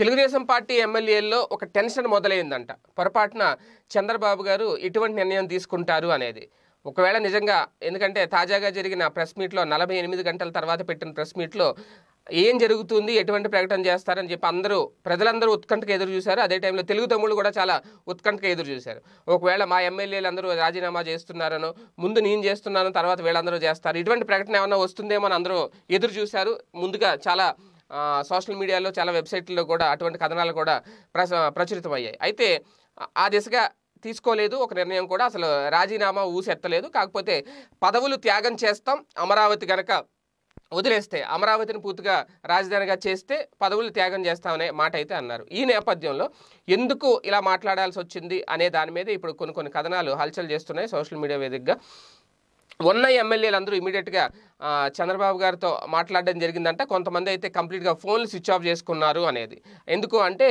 Telugu Desam party ఎమ్మెల్యేల్లో ఒక tension మొదలైందంట పొరపాటున చంద్రబాబు గారు ఎటువంటి నిర్ణయం తీసుకుంటారు అనేది ఒకవేళ నిజంగా ఎందుకంటే తాజాగా జరిగిన ప్రెస్ మీట్లో నలభై ఎనిమిది గంటల తర్వాత పెట్టిన ప్రెస్ మీట్లో ఏం జరుగుతుంది ఎటువంటి ప్రకటన చేస్తారని చెప్పి అందరూ ప్రజలందరూ ఉత్కంఠకు ఎదురు చూశారు అదే టైంలో తెలుగు తమ్ముళ్ళు కూడా చాలా ఉత్కంఠకు ఎదురు చూశారు ఒకవేళ మా ఎమ్మెల్యేలు అందరూ రాజీనామా చేస్తున్నారనో ముందు నేను చేస్తున్నాను తర్వాత వీళ్ళందరూ చేస్తారు ఇటువంటి ప్రకటన ఏమైనా వస్తుందేమో అని అందరూ ఎదురు చూశారు ముందుగా చాలా సోషల్ మీడియాలో చాలా వెబ్సైట్లో కూడా అటువంటి కథనాలు కూడా ప్రచురితమయ్యాయి అయితే ఆ దిశగా తీసుకోలేదు ఒక నిర్ణయం కూడా అసలు రాజీనామా ఊసెత్తలేదు కాకపోతే పదవులు త్యాగం చేస్తాం అమరావతి కనుక వదిలేస్తే అమరావతిని పూర్తిగా రాజధానిగా చేస్తే పదవులు త్యాగం చేస్తామనే మాట అయితే అన్నారు ఈ నేపథ్యంలో ఎందుకు ఇలా మాట్లాడాల్సి వచ్చింది అనే దాని మీద ఇప్పుడు కొన్ని కొన్ని కథనాలు హల్చల్ చేస్తున్నాయి సోషల్ మీడియా వేదికగా ఉన్న అందరూ ఇమీడియట్గా చంద్రబాబు గారితో మాట్లాడడం జరిగిందంట కొంతమంది అయితే కంప్లీట్గా ఫోన్లు స్విచ్ ఆఫ్ చేసుకున్నారు అనేది ఎందుకు అంటే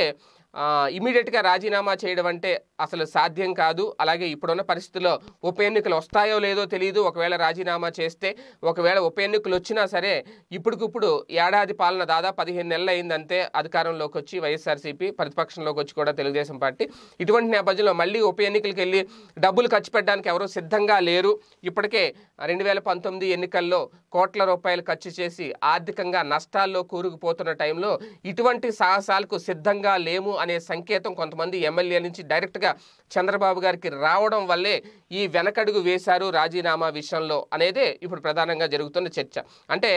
ఇమీడియట్గా రాజీనామా చేయడం అంటే అసలు సాధ్యం కాదు అలాగే ఇప్పుడున్న పరిస్థితుల్లో ఉప ఎన్నికలు వస్తాయో లేదో తెలియదు ఒకవేళ రాజీనామా చేస్తే ఒకవేళ ఉప ఎన్నికలు వచ్చినా సరే ఇప్పటికిప్పుడు ఏడాది పాలన దాదాపు పదిహేను నెలలు అయిందంటే అధికారంలోకి వచ్చి వైఎస్ఆర్సీపీ ప్రతిపక్షంలోకి వచ్చి కూడా తెలుగుదేశం పార్టీ ఇటువంటి నేపథ్యంలో మళ్ళీ ఉప ఎన్నికలకు వెళ్ళి డబ్బులు ఖర్చు పెట్టడానికి ఎవరూ సిద్ధంగా లేరు ఇప్పటికే రెండు వేల పంతొమ్మిది ఎన్నికల్లో కోట్ల రూపాయలు ఖర్చు చేసి ఆర్థికంగా నష్టాల్లో కూరుకుపోతున్న టైంలో ఇటువంటి సాహసాలకు సిద్ధంగా లేము అనే సంకేతం కొంతమంది ఎమ్మెల్యే నుంచి డైరెక్ట్గా చంద్రబాబు గారికి రావడం వల్లే ఈ వెనకడుగు వేశారు రాజీనామా విషయంలో అనేది ఇప్పుడు ప్రధానంగా జరుగుతున్న చర్చ అంటే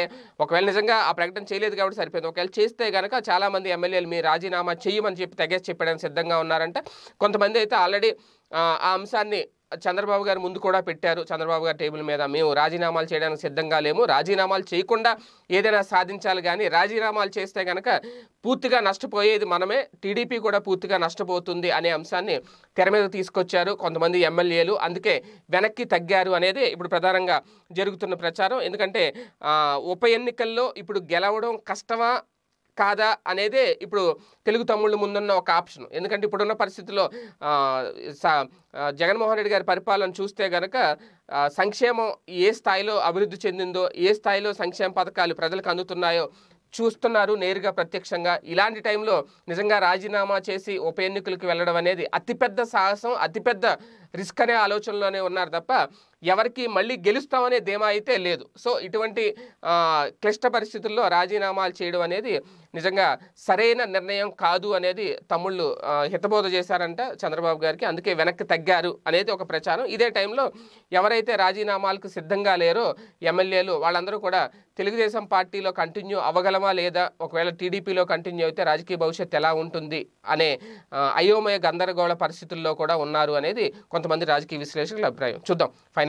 ఒకవేళ నిజంగా ఆ ప్రకటన చేయలేదు కాబట్టి సరిపోయింది ఒకవేళ చేస్తే కనుక చాలామంది ఎమ్మెల్యేలు మీ రాజీనామా చేయమని చెప్పి తెగేసి చెప్పడానికి సిద్ధంగా ఉన్నారంట కొంతమంది అయితే ఆల్రెడీ ఆ అంశాన్ని చంద్రబాబు గారు ముందు కూడా పెట్టారు చంద్రబాబు గారి టేబుల్ మీద మేము రాజీనామాలు చేయడానికి సిద్ధంగా లేము రాజీనామాలు చేయకుండా ఏదైనా సాధించాలి కానీ రాజీనామాలు చేస్తే కనుక పూర్తిగా నష్టపోయేది మనమే టీడీపీ కూడా పూర్తిగా నష్టపోతుంది అనే అంశాన్ని తెర మీద తీసుకొచ్చారు కొంతమంది ఎమ్మెల్యేలు అందుకే వెనక్కి తగ్గారు అనేది ఇప్పుడు ప్రధానంగా జరుగుతున్న ప్రచారం ఎందుకంటే ఉప ఎన్నికల్లో ఇప్పుడు గెలవడం కష్టమా కాదా అనేదే ఇప్పుడు తెలుగు తమ్ముళ్ళు ముందున్న ఒక ఆప్షన్ ఎందుకంటే ఇప్పుడున్న పరిస్థితుల్లో జగన్మోహన్ రెడ్డి గారి పరిపాలన చూస్తే గనక సంక్షేమం ఏ స్థాయిలో అభివృద్ధి చెందిందో ఏ స్థాయిలో సంక్షేమ పథకాలు ప్రజలకు అందుతున్నాయో చూస్తున్నారు నేరుగా ప్రత్యక్షంగా ఇలాంటి టైంలో నిజంగా రాజీనామా చేసి ఉప ఎన్నికలకు వెళ్ళడం అనేది అతిపెద్ద సాహసం అతిపెద్ద రిస్క్ అనే ఆలోచనలోనే ఉన్నారు తప్ప ఎవరికి మళ్ళీ గెలుస్తామనే ధీమా అయితే లేదు సో ఇటువంటి క్లిష్ట పరిస్థితుల్లో రాజీనామాలు చేయడం అనేది నిజంగా సరైన నిర్ణయం కాదు అనేది తమ్ముళ్ళు హితబోధ చేశారంట చంద్రబాబు గారికి అందుకే వెనక్కి తగ్గారు అనేది ఒక ప్రచారం ఇదే టైంలో ఎవరైతే రాజీనామాలకు సిద్ధంగా లేరో ఎమ్మెల్యేలు వాళ్ళందరూ కూడా తెలుగుదేశం పార్టీలో కంటిన్యూ అవ్వగలమా లేదా ఒకవేళ టీడీపీలో కంటిన్యూ అయితే రాజకీయ భవిష్యత్తు ఎలా ఉంటుంది అనే అయోమయ గందరగోళ పరిస్థితుల్లో కూడా ఉన్నారు అనేది కొంతమంది రాజకీయ విశ్లేషకుల అభిప్రాయం చూద్దాం ఫైనల్